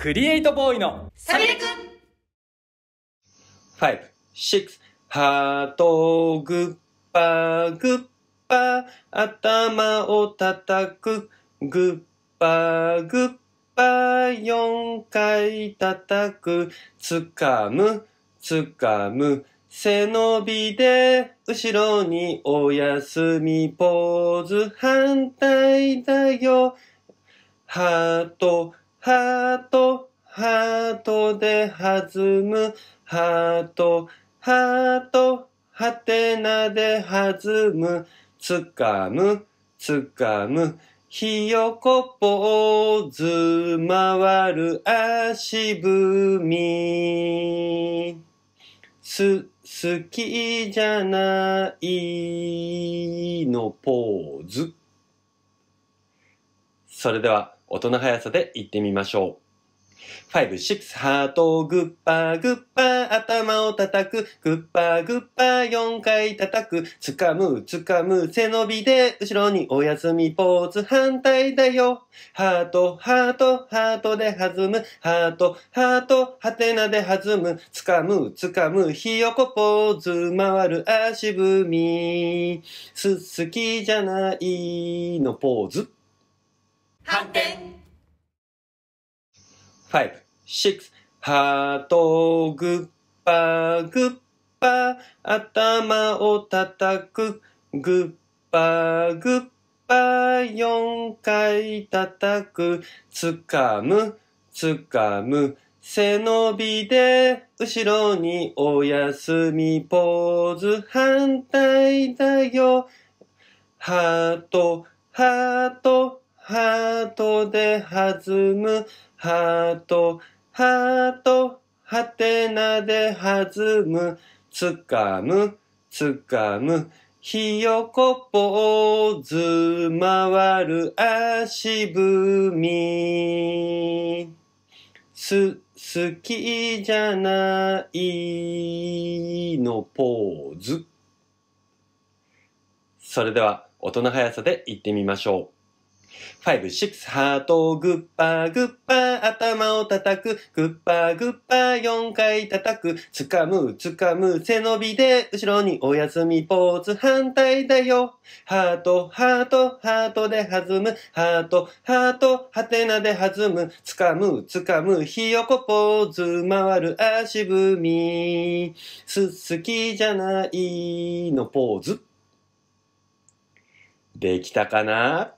クリエイトボーイのサビレくん !5、6、ハートグッパーグッパー頭を叩くグッパーグッパー4回叩くつかむつかむ背伸びで後ろにおやすみポーズ反対だよハートハート、ハートで弾む、ハート、ハート、はてなで弾む、つかむ、つかむ、ひよこポーズわる足踏み。す、好きじゃないのポーズ。それでは。音の速さで言ってみましょう。5、6、ハート、グッパー、グッパー、頭を叩く、グッパー、グッパー、4回叩く、掴む、掴む、背伸びで、後ろにお休みポーズ、反対だよ。ハート、ハート、ハートで弾む、ハート、ハート、ハテナで弾む、掴む、掴む、ひよこポーズ、回る足踏み、す、好きじゃないのポーズ。反転 five, six, ハートグッパーグッパー頭を叩くグッパーグッパ四回叩くかむかむ背伸びで後ろにおやすみポーズ反対だよハートハートハートで弾む、ハート、ハート、はてなで弾む、つかむ、つかむ、ひよこポーズわる足踏み。す、好きじゃないのポーズ。それでは、音の速さでいってみましょう。クス、ハート、グッパー、グッパー、頭を叩く、グッパー、グッパー、四回叩く、かむ、かむ、背伸びで、後ろにお休みポーズ、反対だよ。ハート、ハート、ハートで弾む、ハート、ハート、ハテナで弾む、かむ、かむ、ひよこポーズ、回る足踏み、すすきじゃないのポーズ。できたかな